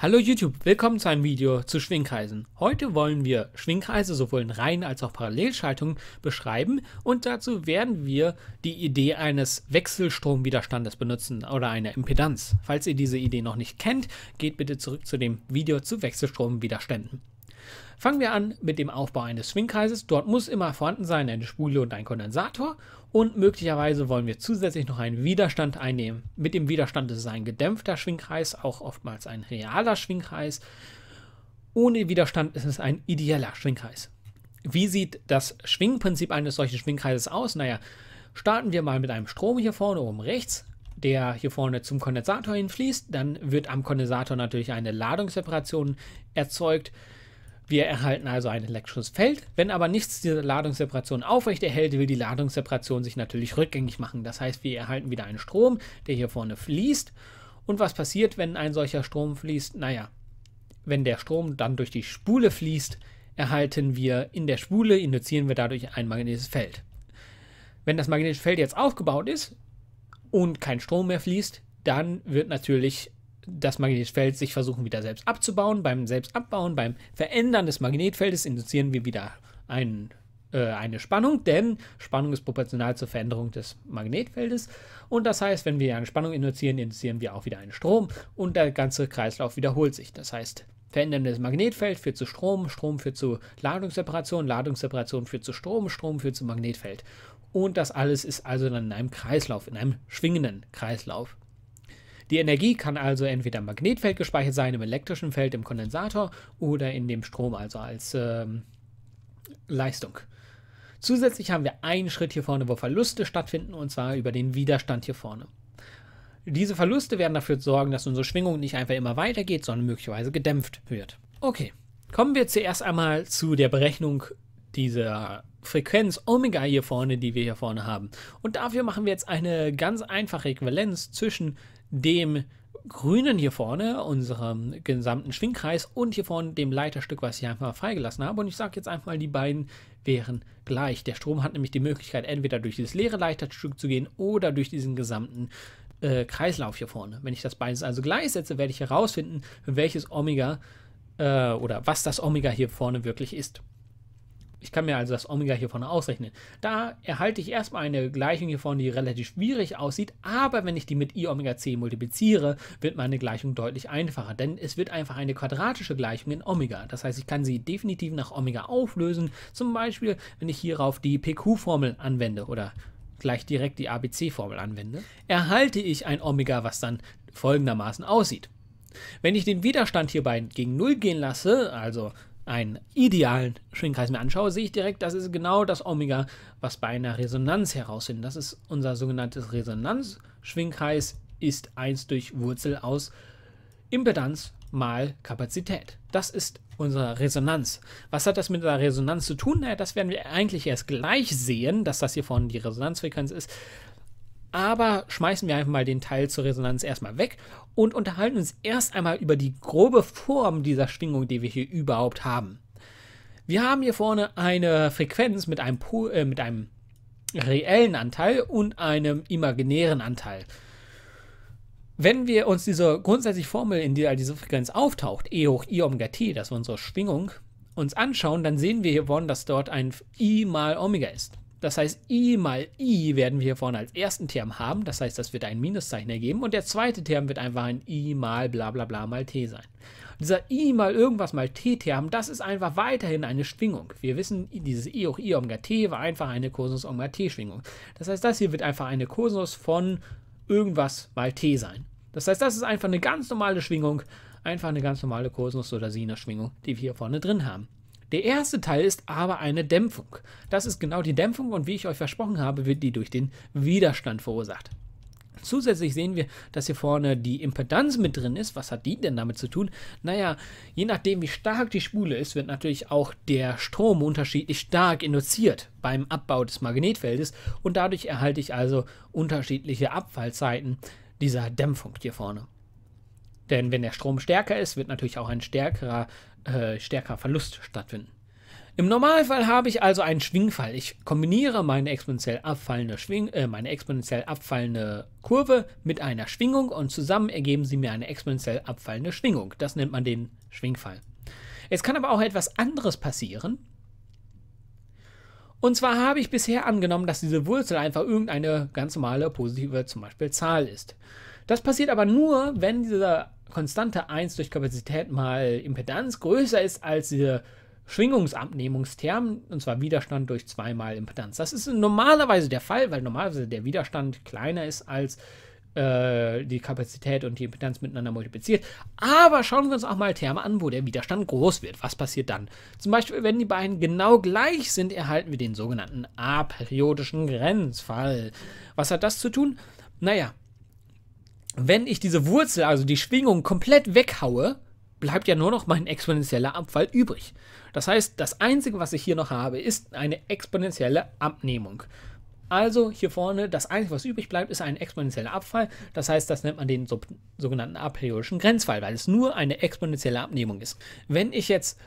Hallo YouTube, willkommen zu einem Video zu Schwingkreisen. Heute wollen wir Schwingkreise sowohl in Reihen als auch Parallelschaltungen beschreiben und dazu werden wir die Idee eines Wechselstromwiderstandes benutzen oder einer Impedanz. Falls ihr diese Idee noch nicht kennt, geht bitte zurück zu dem Video zu Wechselstromwiderständen. Fangen wir an mit dem Aufbau eines Schwingkreises. Dort muss immer vorhanden sein eine Spule und ein Kondensator und möglicherweise wollen wir zusätzlich noch einen Widerstand einnehmen. Mit dem Widerstand ist es ein gedämpfter Schwingkreis, auch oftmals ein realer Schwingkreis. Ohne Widerstand ist es ein ideeller Schwingkreis. Wie sieht das Schwingprinzip eines solchen Schwingkreises aus? Naja, starten wir mal mit einem Strom hier vorne oben rechts, der hier vorne zum Kondensator hinfließt. Dann wird am Kondensator natürlich eine Ladungsseparation erzeugt. Wir erhalten also ein elektrisches Feld. Wenn aber nichts diese Ladungsseparation aufrechterhält, will die Ladungsseparation sich natürlich rückgängig machen. Das heißt, wir erhalten wieder einen Strom, der hier vorne fließt. Und was passiert, wenn ein solcher Strom fließt? Naja, wenn der Strom dann durch die Spule fließt, erhalten wir in der Spule, induzieren wir dadurch ein magnetisches Feld. Wenn das magnetische Feld jetzt aufgebaut ist und kein Strom mehr fließt, dann wird natürlich das Magnetfeld sich versuchen wieder selbst abzubauen. Beim Selbstabbauen, beim Verändern des Magnetfeldes induzieren wir wieder einen, äh, eine Spannung, denn Spannung ist proportional zur Veränderung des Magnetfeldes. Und das heißt, wenn wir eine Spannung induzieren, induzieren wir auch wieder einen Strom und der ganze Kreislauf wiederholt sich. Das heißt, veränderndes Magnetfeld führt zu Strom, Strom führt zu Ladungsseparation, Ladungsseparation führt zu Strom, Strom führt zu Magnetfeld. Und das alles ist also dann in einem Kreislauf, in einem schwingenden Kreislauf. Die Energie kann also entweder im Magnetfeld gespeichert sein, im elektrischen Feld, im Kondensator oder in dem Strom, also als ähm, Leistung. Zusätzlich haben wir einen Schritt hier vorne, wo Verluste stattfinden, und zwar über den Widerstand hier vorne. Diese Verluste werden dafür sorgen, dass unsere Schwingung nicht einfach immer weitergeht, sondern möglicherweise gedämpft wird. Okay, kommen wir zuerst einmal zu der Berechnung dieser Frequenz Omega hier vorne, die wir hier vorne haben. Und dafür machen wir jetzt eine ganz einfache Äquivalenz zwischen dem grünen hier vorne, unserem gesamten Schwingkreis und hier vorne dem Leiterstück, was ich einfach mal freigelassen habe. Und ich sage jetzt einfach mal, die beiden wären gleich. Der Strom hat nämlich die Möglichkeit, entweder durch dieses leere Leiterstück zu gehen oder durch diesen gesamten äh, Kreislauf hier vorne. Wenn ich das beides also gleichsetze, werde ich herausfinden, welches Omega äh, oder was das Omega hier vorne wirklich ist. Ich kann mir also das Omega hiervon ausrechnen. Da erhalte ich erstmal eine Gleichung hiervon, die relativ schwierig aussieht, aber wenn ich die mit i Omega c multipliziere, wird meine Gleichung deutlich einfacher, denn es wird einfach eine quadratische Gleichung in Omega. Das heißt, ich kann sie definitiv nach Omega auflösen, zum Beispiel, wenn ich hierauf die PQ-Formel anwende oder gleich direkt die ABC-Formel anwende, erhalte ich ein Omega, was dann folgendermaßen aussieht. Wenn ich den Widerstand hierbei gegen 0 gehen lasse, also einen idealen Schwingkreis mir anschaue, sehe ich direkt, das ist genau das Omega, was bei einer Resonanz herausfindet. Das ist unser sogenanntes Resonanzschwingkreis, ist 1 durch Wurzel aus Impedanz mal Kapazität. Das ist unsere Resonanz. Was hat das mit der Resonanz zu tun? Naja, das werden wir eigentlich erst gleich sehen, dass das hier vorne die Resonanzfrequenz ist. Aber schmeißen wir einfach mal den Teil zur Resonanz erstmal weg und unterhalten uns erst einmal über die grobe Form dieser Schwingung, die wir hier überhaupt haben. Wir haben hier vorne eine Frequenz mit einem, po äh, mit einem reellen Anteil und einem imaginären Anteil. Wenn wir uns diese grundsätzliche Formel, in der diese Frequenz auftaucht, E hoch I Omega T, das ist unsere Schwingung, uns anschauen, dann sehen wir hier vorne, dass dort ein I mal Omega ist. Das heißt, i mal i werden wir hier vorne als ersten Term haben. Das heißt, das wird ein Minuszeichen ergeben. Und der zweite Term wird einfach ein i mal bla bla bla mal t sein. Und dieser i mal irgendwas mal t-Term, das ist einfach weiterhin eine Schwingung. Wir wissen, dieses i hoch i omega t war einfach eine Cosinus omega t-Schwingung. Das heißt, das hier wird einfach eine Cosinus von irgendwas mal t sein. Das heißt, das ist einfach eine ganz normale Schwingung, einfach eine ganz normale Cosinus- oder Sinus-Schwingung, die wir hier vorne drin haben. Der erste Teil ist aber eine Dämpfung. Das ist genau die Dämpfung und wie ich euch versprochen habe, wird die durch den Widerstand verursacht. Zusätzlich sehen wir, dass hier vorne die Impedanz mit drin ist. Was hat die denn damit zu tun? Naja, je nachdem, wie stark die Spule ist, wird natürlich auch der Strom unterschiedlich stark induziert beim Abbau des Magnetfeldes und dadurch erhalte ich also unterschiedliche Abfallzeiten dieser Dämpfung hier vorne. Denn wenn der Strom stärker ist, wird natürlich auch ein stärkerer äh, stärker Verlust stattfinden. Im Normalfall habe ich also einen Schwingfall. Ich kombiniere meine exponentiell abfallende, Schwing äh, meine exponentiell abfallende Kurve mit einer Schwingung und zusammen ergeben sie mir eine exponentiell abfallende Schwingung. Das nennt man den Schwingfall. Es kann aber auch etwas anderes passieren. Und zwar habe ich bisher angenommen, dass diese Wurzel einfach irgendeine ganz normale positive zum Beispiel Zahl ist. Das passiert aber nur, wenn dieser konstante 1 durch Kapazität mal Impedanz größer ist als diese Schwingungsabnehmungsterm, und zwar Widerstand durch 2 mal Impedanz. Das ist normalerweise der Fall, weil normalerweise der Widerstand kleiner ist als äh, die Kapazität und die Impedanz miteinander multipliziert. Aber schauen wir uns auch mal Terme an, wo der Widerstand groß wird. Was passiert dann? Zum Beispiel, wenn die beiden genau gleich sind, erhalten wir den sogenannten aperiodischen Grenzfall. Was hat das zu tun? Naja, wenn ich diese Wurzel, also die Schwingung, komplett weghaue, bleibt ja nur noch mein exponentieller Abfall übrig. Das heißt, das Einzige, was ich hier noch habe, ist eine exponentielle Abnehmung. Also hier vorne, das Einzige, was übrig bleibt, ist ein exponentieller Abfall. Das heißt, das nennt man den sogenannten aperiodischen Grenzfall, weil es nur eine exponentielle Abnehmung ist. Wenn ich jetzt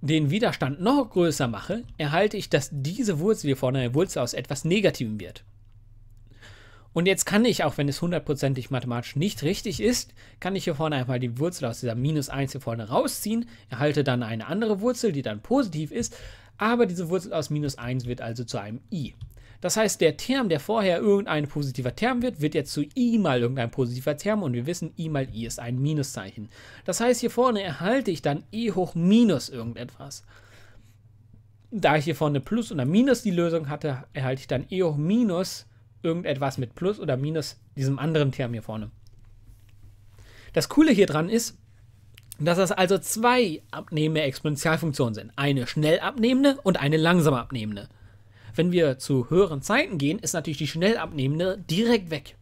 den Widerstand noch größer mache, erhalte ich, dass diese Wurzel hier vorne eine Wurzel aus etwas Negativem wird. Und jetzt kann ich, auch wenn es hundertprozentig mathematisch nicht richtig ist, kann ich hier vorne einmal die Wurzel aus dieser minus 1 hier vorne rausziehen, erhalte dann eine andere Wurzel, die dann positiv ist, aber diese Wurzel aus minus 1 wird also zu einem i. Das heißt, der Term, der vorher irgendein positiver Term wird, wird jetzt zu i mal irgendein positiver Term und wir wissen, i mal i ist ein Minuszeichen. Das heißt, hier vorne erhalte ich dann e hoch minus irgendetwas. Da ich hier vorne Plus oder Minus die Lösung hatte, erhalte ich dann e hoch minus irgendetwas mit Plus oder Minus diesem anderen Term hier vorne. Das Coole hier dran ist, dass das also zwei abnehmende Exponentialfunktionen sind. Eine schnell abnehmende und eine langsam abnehmende. Wenn wir zu höheren Zeiten gehen, ist natürlich die schnell abnehmende direkt weg.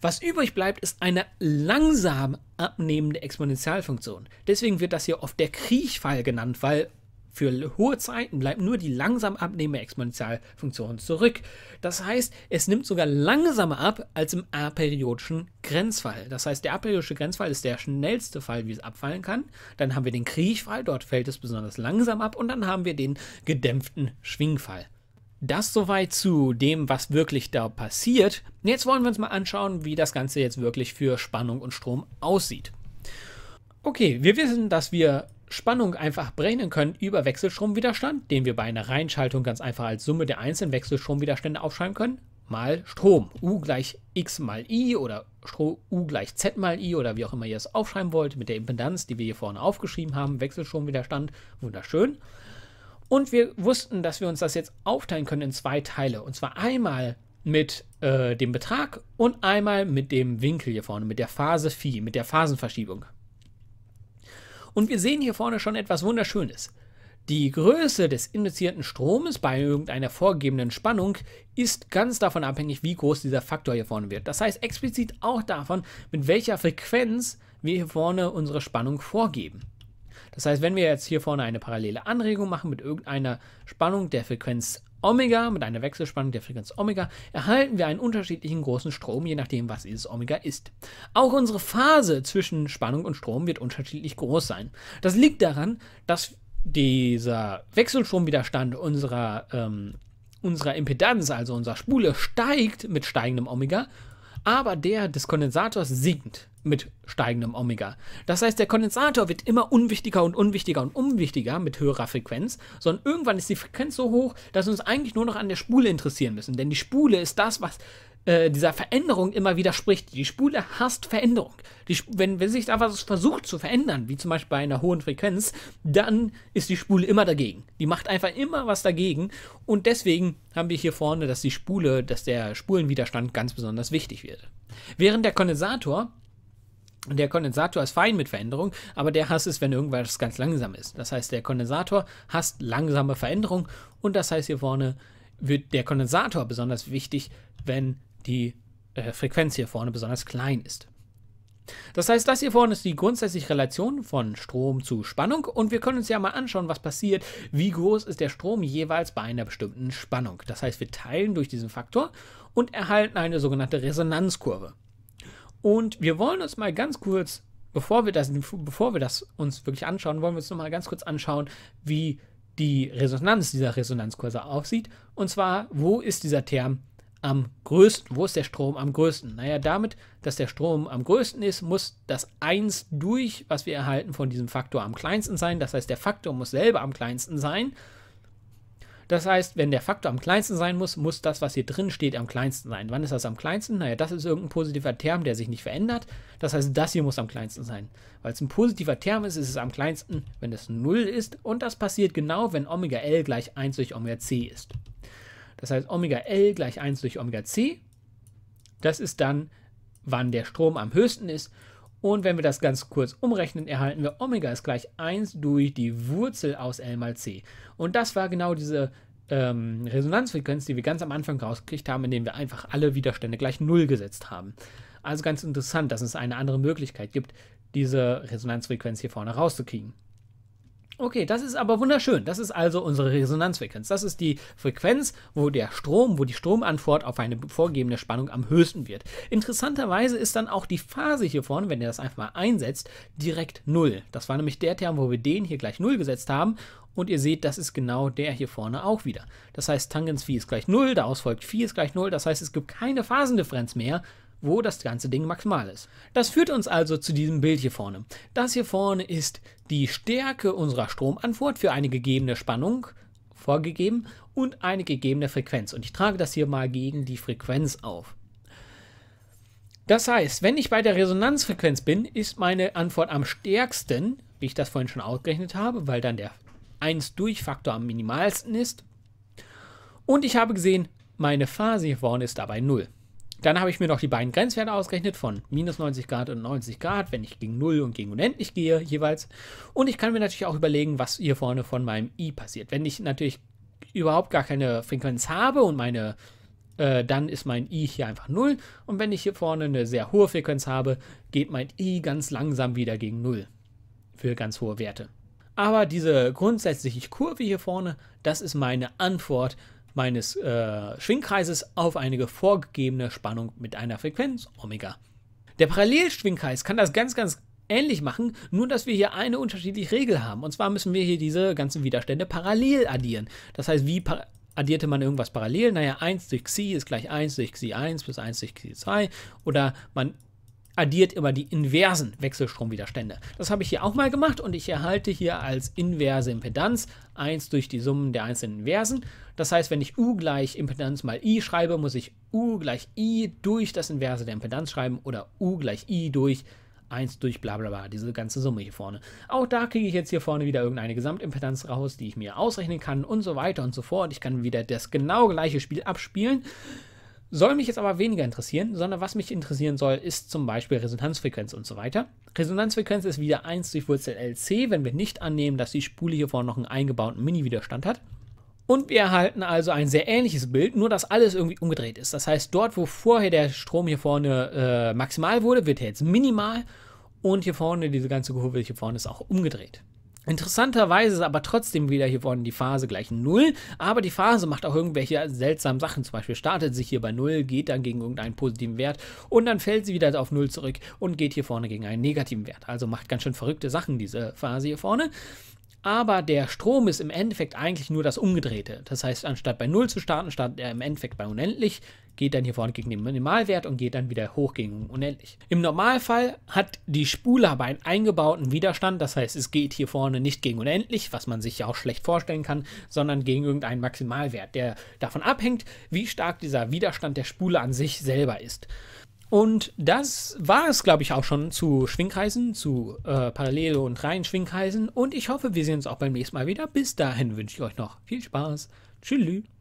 Was übrig bleibt, ist eine langsam abnehmende Exponentialfunktion. Deswegen wird das hier oft der Kriechfall genannt, weil für hohe Zeiten bleibt nur die langsam abnehmende Exponentialfunktion zurück. Das heißt, es nimmt sogar langsamer ab als im aperiodischen Grenzfall. Das heißt, der aperiodische Grenzfall ist der schnellste Fall, wie es abfallen kann. Dann haben wir den Kriechfall, dort fällt es besonders langsam ab. Und dann haben wir den gedämpften Schwingfall. Das soweit zu dem, was wirklich da passiert. Jetzt wollen wir uns mal anschauen, wie das Ganze jetzt wirklich für Spannung und Strom aussieht. Okay, wir wissen, dass wir Spannung einfach berechnen können über Wechselstromwiderstand, den wir bei einer Reinschaltung ganz einfach als Summe der einzelnen Wechselstromwiderstände aufschreiben können, mal Strom. U gleich x mal i oder U gleich z mal i oder wie auch immer ihr es aufschreiben wollt, mit der Impedanz, die wir hier vorne aufgeschrieben haben, Wechselstromwiderstand, wunderschön. Und wir wussten, dass wir uns das jetzt aufteilen können in zwei Teile. Und zwar einmal mit äh, dem Betrag und einmal mit dem Winkel hier vorne, mit der Phase Phi, mit der Phasenverschiebung. Und wir sehen hier vorne schon etwas Wunderschönes. Die Größe des induzierten Stromes bei irgendeiner vorgegebenen Spannung ist ganz davon abhängig, wie groß dieser Faktor hier vorne wird. Das heißt explizit auch davon, mit welcher Frequenz wir hier vorne unsere Spannung vorgeben. Das heißt, wenn wir jetzt hier vorne eine parallele Anregung machen mit irgendeiner Spannung der Frequenz Omega mit einer Wechselspannung der Frequenz Omega erhalten wir einen unterschiedlichen großen Strom, je nachdem, was dieses Omega ist. Auch unsere Phase zwischen Spannung und Strom wird unterschiedlich groß sein. Das liegt daran, dass dieser Wechselstromwiderstand unserer, ähm, unserer Impedanz, also unserer Spule, steigt mit steigendem Omega, aber der des Kondensators sinkt mit steigendem Omega. Das heißt, der Kondensator wird immer unwichtiger und unwichtiger und unwichtiger mit höherer Frequenz, sondern irgendwann ist die Frequenz so hoch, dass wir uns eigentlich nur noch an der Spule interessieren müssen. Denn die Spule ist das, was äh, dieser Veränderung immer widerspricht. Die Spule hasst Veränderung. Die, wenn, wenn sich da was versucht zu verändern, wie zum Beispiel bei einer hohen Frequenz, dann ist die Spule immer dagegen. Die macht einfach immer was dagegen. Und deswegen haben wir hier vorne, dass die Spule, dass der Spulenwiderstand ganz besonders wichtig wird. Während der Kondensator der Kondensator ist fein mit Veränderung, aber der hasst es, wenn irgendwas ganz langsam ist. Das heißt, der Kondensator hasst langsame Veränderung und das heißt, hier vorne wird der Kondensator besonders wichtig, wenn die äh, Frequenz hier vorne besonders klein ist. Das heißt, das hier vorne ist die grundsätzliche Relation von Strom zu Spannung und wir können uns ja mal anschauen, was passiert, wie groß ist der Strom jeweils bei einer bestimmten Spannung. Das heißt, wir teilen durch diesen Faktor und erhalten eine sogenannte Resonanzkurve. Und wir wollen uns mal ganz kurz, bevor wir das, bevor wir das uns wirklich anschauen, wollen wir uns nochmal ganz kurz anschauen, wie die Resonanz dieser Resonanzkurse aussieht. Und zwar, wo ist dieser Term am größten? Wo ist der Strom am größten? Naja, damit, dass der Strom am größten ist, muss das 1 durch, was wir erhalten, von diesem Faktor am kleinsten sein. Das heißt, der Faktor muss selber am kleinsten sein. Das heißt, wenn der Faktor am kleinsten sein muss, muss das, was hier drin steht, am kleinsten sein. Wann ist das am kleinsten? Naja, das ist irgendein positiver Term, der sich nicht verändert. Das heißt, das hier muss am kleinsten sein. Weil es ein positiver Term ist, ist es am kleinsten, wenn es 0 ist. Und das passiert genau, wenn Omega L gleich 1 durch Omega C ist. Das heißt, Omega L gleich 1 durch Omega C. Das ist dann, wann der Strom am höchsten ist. Und wenn wir das ganz kurz umrechnen, erhalten wir Omega ist gleich 1 durch die Wurzel aus L mal C. Und das war genau diese ähm, Resonanzfrequenz, die wir ganz am Anfang rausgekriegt haben, indem wir einfach alle Widerstände gleich 0 gesetzt haben. Also ganz interessant, dass es eine andere Möglichkeit gibt, diese Resonanzfrequenz hier vorne rauszukriegen. Okay, das ist aber wunderschön. Das ist also unsere Resonanzfrequenz. Das ist die Frequenz, wo der Strom, wo die Stromantwort auf eine vorgegebene Spannung am höchsten wird. Interessanterweise ist dann auch die Phase hier vorne, wenn ihr das einfach mal einsetzt, direkt 0. Das war nämlich der Term, wo wir den hier gleich 0 gesetzt haben. Und ihr seht, das ist genau der hier vorne auch wieder. Das heißt, Tangens Phi ist gleich 0, daraus folgt Phi ist gleich 0. Das heißt, es gibt keine Phasendifferenz mehr, wo das ganze Ding maximal ist. Das führt uns also zu diesem Bild hier vorne. Das hier vorne ist die Stärke unserer Stromantwort für eine gegebene Spannung vorgegeben und eine gegebene Frequenz. Und ich trage das hier mal gegen die Frequenz auf. Das heißt, wenn ich bei der Resonanzfrequenz bin, ist meine Antwort am stärksten, wie ich das vorhin schon ausgerechnet habe, weil dann der 1 durch Faktor am minimalsten ist. Und ich habe gesehen, meine Phase hier vorne ist dabei 0. Dann habe ich mir noch die beiden Grenzwerte ausgerechnet von minus 90 Grad und 90 Grad, wenn ich gegen 0 und gegen unendlich gehe jeweils. Und ich kann mir natürlich auch überlegen, was hier vorne von meinem i passiert. Wenn ich natürlich überhaupt gar keine Frequenz habe und meine, äh, dann ist mein i hier einfach 0. Und wenn ich hier vorne eine sehr hohe Frequenz habe, geht mein i ganz langsam wieder gegen 0 für ganz hohe Werte. Aber diese grundsätzliche Kurve hier vorne, das ist meine Antwort meines äh, Schwingkreises auf eine vorgegebene Spannung mit einer Frequenz Omega. Der Parallelschwingkreis kann das ganz, ganz ähnlich machen, nur dass wir hier eine unterschiedliche Regel haben. Und zwar müssen wir hier diese ganzen Widerstände parallel addieren. Das heißt, wie addierte man irgendwas parallel? Naja, 1 durch Xi ist gleich 1 durch Xi 1 plus 1 durch Xi 2. Oder man addiert immer die inversen Wechselstromwiderstände. Das habe ich hier auch mal gemacht und ich erhalte hier als inverse Impedanz 1 durch die Summen der einzelnen Inversen. Das heißt, wenn ich U gleich Impedanz mal I schreibe, muss ich U gleich I durch das Inverse der Impedanz schreiben oder U gleich I durch 1 durch bla bla bla, diese ganze Summe hier vorne. Auch da kriege ich jetzt hier vorne wieder irgendeine Gesamtimpedanz raus, die ich mir ausrechnen kann und so weiter und so fort. Ich kann wieder das genau gleiche Spiel abspielen. Soll mich jetzt aber weniger interessieren, sondern was mich interessieren soll, ist zum Beispiel Resonanzfrequenz und so weiter. Resonanzfrequenz ist wieder 1 durch Wurzel LC, wenn wir nicht annehmen, dass die Spule hier vorne noch einen eingebauten Mini-Widerstand hat. Und wir erhalten also ein sehr ähnliches Bild, nur dass alles irgendwie umgedreht ist. Das heißt, dort, wo vorher der Strom hier vorne äh, maximal wurde, wird er jetzt minimal. Und hier vorne, diese ganze Kurve hier vorne ist auch umgedreht. Interessanterweise ist aber trotzdem wieder hier vorne die Phase gleich 0, aber die Phase macht auch irgendwelche seltsamen Sachen. Zum Beispiel startet sich hier bei 0, geht dann gegen irgendeinen positiven Wert und dann fällt sie wieder auf 0 zurück und geht hier vorne gegen einen negativen Wert. Also macht ganz schön verrückte Sachen diese Phase hier vorne. Aber der Strom ist im Endeffekt eigentlich nur das Umgedrehte. Das heißt, anstatt bei 0 zu starten, startet er im Endeffekt bei unendlich, geht dann hier vorne gegen den Minimalwert und geht dann wieder hoch gegen unendlich. Im Normalfall hat die Spule aber einen eingebauten Widerstand, das heißt, es geht hier vorne nicht gegen unendlich, was man sich ja auch schlecht vorstellen kann, sondern gegen irgendeinen Maximalwert, der davon abhängt, wie stark dieser Widerstand der Spule an sich selber ist. Und das war es, glaube ich, auch schon zu Schwingkreisen, zu äh, Parallele und Reihen Schwingkreisen. Und ich hoffe, wir sehen uns auch beim nächsten Mal wieder. Bis dahin wünsche ich euch noch viel Spaß. Tschüss.